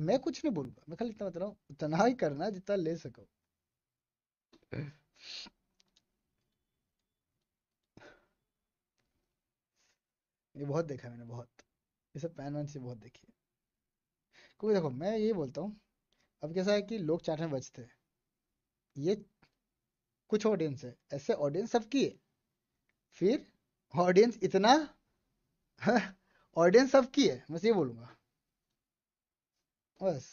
मैं कुछ नहीं बोलूंगा मैं खाली इतना बता रहा हूँ उतना ही करना जितना ले सको ये बहुत देखा मैंने बहुत ये सब पैन वैन से बहुत देखी है क्योंकि देखो मैं यही बोलता हूँ अब कैसा है कि लोग चाट में बचते हैं ये कुछ ऑडियंस है ऐसे ऑडियंस सबकी है फिर ऑडियंस इतना ऑडियंस सबकी है मैं ये बोलूंगा बस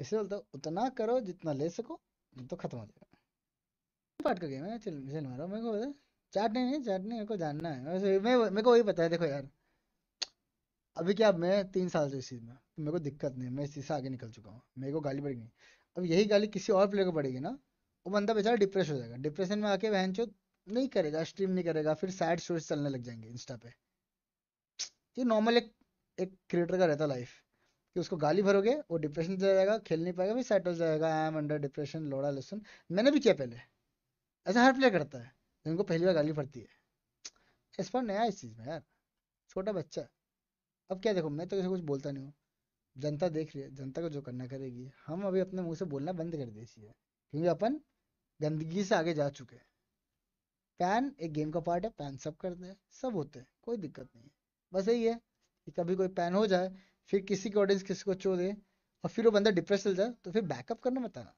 इसे बोलता उतना करो जितना ले सको तो खत्म हो जाएगा पार्ट का गेम है चल मिशन मारो मेरे को पता चैट नहीं है चैट नहीं मेरे को जानना है मैं मेरे को वही पता है देखो यार अभी क्या मैं तीन साल से इस चीज़ में मेरे को दिक्कत नहीं मैं इस चीज़ से आगे निकल चुका हूँ मेरे को गाली पड़ेगी अब यही गाली किसी और प्लेयर को पड़ेगी ना वो बंदा बेचारा डिप्रेस हो जाएगा डिप्रेशन में आके बहन चो नहीं करेगा स्ट्रीम नहीं करेगा फिर सैड स्टोरीज चलने लग जाएंगे इंस्टा पे ये नॉर्मल एक एक क्रिएटर का रहता लाइफ कि उसको गाली भरोगे वो डिप्रेशन चला जाएगा खेल नहीं पाएगा फिर सैड हो जाएगा आई एम अंडर डिप्रेशन लोड़ा लेसन मैंने भी किया पहले ऐसा हर प्लेयर करता है जिनको पहली बार गाली पड़ती है इस पर नया इस चीज़ में यार छोटा बच्चा अब क्या देखो मैं तो कैसे कुछ बोलता नहीं हूँ जनता देख रही है जनता को जो करना करेगी हम अभी अपने मुंह से बोलना बंद कर दिए क्योंकि अपन गंदगी से आगे जा चुके हैं पैन एक गेम का पार्ट है पैन सब करते हैं सब होते हैं कोई दिक्कत नहीं है बस यही है कि कभी कोई पैन हो जाए फिर किसी की ऑडियंस किसी को चो दे और फिर वो बंदा डिप्रेस चल जाए तो फिर बैकअप करना बताना